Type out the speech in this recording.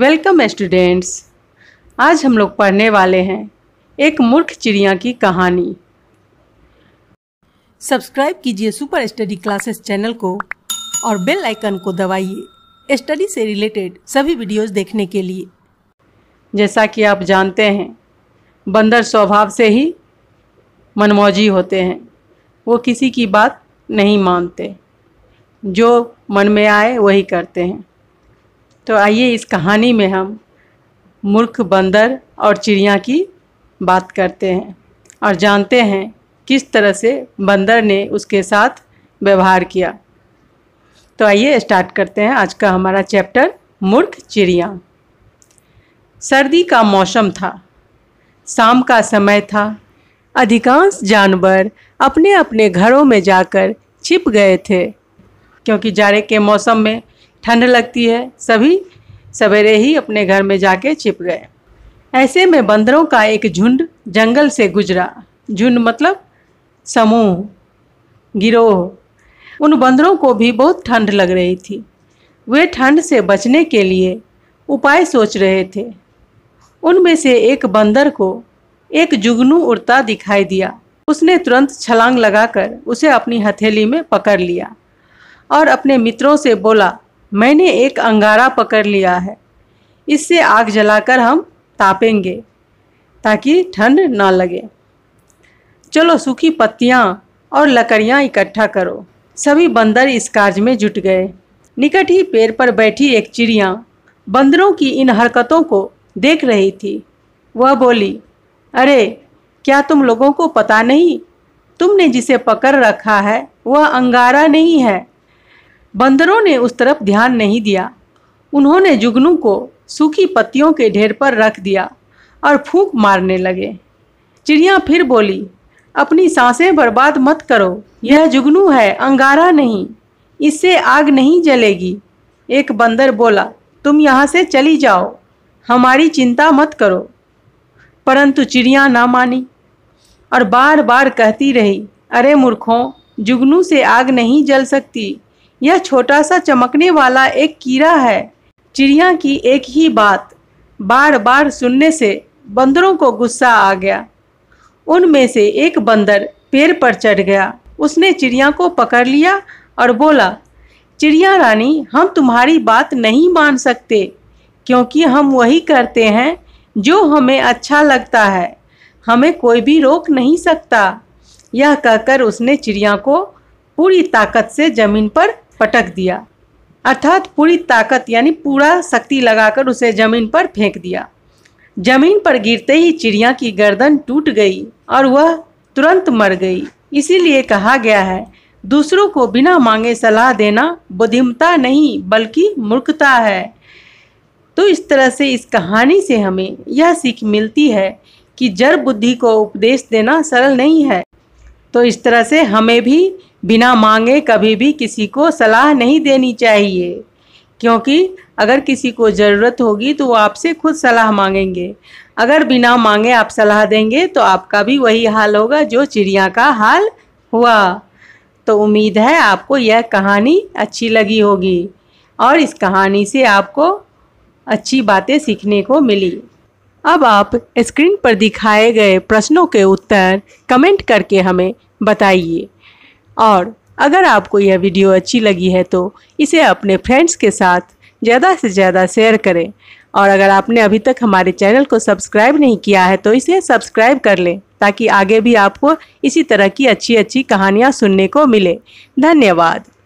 welcome students आज हम लोग पढ़ने वाले हैं एक मूर्ख चिड़िया की कहानी सब्सक्राइब कीजिए सुपर स्टडी क्लासेस चैनल को और बेल आइकन को दबाइए स्टडी से रिलेटेड सभी वीडियोस देखने के लिए जैसा कि आप जानते हैं बंदर स्वभाव से ही मनमौजी होते हैं वो किसी की बात नहीं मानते जो मन में आए वही करते हैं तो आइए इस कहानी में हम मूर्ख बंदर और चिड़िया की बात करते हैं और जानते हैं किस तरह से बंदर ने उसके साथ व्यवहार किया तो आइए स्टार्ट करते हैं आज का हमारा चैप्टर मूर्ख चिड़िया सर्दी का मौसम था शाम का समय था अधिकांश जानवर अपने अपने घरों में जाकर छिप गए थे क्योंकि जाड़े के मौसम में ठंड लगती है सभी सवेरे ही अपने घर में जाके छिप गए ऐसे में बंदरों का एक झुंड जंगल से गुजरा झुंड मतलब समूह गिरोह उन बंदरों को भी बहुत ठंड लग रही थी वे ठंड से बचने के लिए उपाय सोच रहे थे उनमें से एक बंदर को एक जुगनू उड़ता दिखाई दिया उसने तुरंत छलांग लगाकर उसे अपनी हथेली में पकड़ लिया और अपने मित्रों से बोला मैंने एक अंगारा पकड़ लिया है इससे आग जलाकर हम तापेंगे ताकि ठंड ना लगे चलो सूखी पत्तियाँ और लकड़ियाँ इकट्ठा करो सभी बंदर इस कार्य में जुट गए निकट ही पेड़ पर बैठी एक चिड़िया बंदरों की इन हरकतों को देख रही थी वह बोली अरे क्या तुम लोगों को पता नहीं तुमने जिसे पकड़ रखा है वह अंगारा नहीं है बंदरों ने उस तरफ ध्यान नहीं दिया उन्होंने जुगनू को सूखी पत्तियों के ढेर पर रख दिया और फूंक मारने लगे चिड़िया फिर बोली अपनी सांसें बर्बाद मत करो यह जुगनू है अंगारा नहीं इससे आग नहीं जलेगी एक बंदर बोला तुम यहाँ से चली जाओ हमारी चिंता मत करो परंतु चिड़िया ना मानी और बार बार कहती रही अरे मूर्खों जुगनू से आग नहीं जल सकती यह छोटा सा चमकने वाला एक कीड़ा है चिड़िया की एक ही बात बार बार सुनने से बंदरों को गुस्सा आ गया उनमें से एक बंदर पेड़ पर चढ़ गया उसने चिड़िया को पकड़ लिया और बोला चिड़िया रानी हम तुम्हारी बात नहीं मान सकते क्योंकि हम वही करते हैं जो हमें अच्छा लगता है हमें कोई भी रोक नहीं सकता यह कहकर उसने चिड़िया को पूरी ताकत से ज़मीन पर पटक दिया अर्थात पूरी ताकत यानी पूरा शक्ति लगाकर उसे जमीन पर फेंक दिया जमीन पर गिरते ही चिड़िया की गर्दन टूट गई और वह तुरंत मर गई इसीलिए कहा गया है दूसरों को बिना मांगे सलाह देना बुद्धिमता नहीं बल्कि मूर्खता है तो इस तरह से इस कहानी से हमें यह सीख मिलती है कि जड़ बुद्धि को उपदेश देना सरल नहीं है तो इस तरह से हमें भी बिना मांगे कभी भी किसी को सलाह नहीं देनी चाहिए क्योंकि अगर किसी को ज़रूरत होगी तो वो आपसे खुद सलाह मांगेंगे अगर बिना मांगे आप सलाह देंगे तो आपका भी वही हाल होगा जो चिड़िया का हाल हुआ तो उम्मीद है आपको यह कहानी अच्छी लगी होगी और इस कहानी से आपको अच्छी बातें सीखने को मिली अब आप स्क्रीन पर दिखाए गए प्रश्नों के उत्तर कमेंट करके हमें बताइए और अगर आपको यह वीडियो अच्छी लगी है तो इसे अपने फ्रेंड्स के साथ ज़्यादा से ज़्यादा शेयर करें और अगर आपने अभी तक हमारे चैनल को सब्सक्राइब नहीं किया है तो इसे सब्सक्राइब कर लें ताकि आगे भी आपको इसी तरह की अच्छी अच्छी कहानियाँ सुनने को मिले धन्यवाद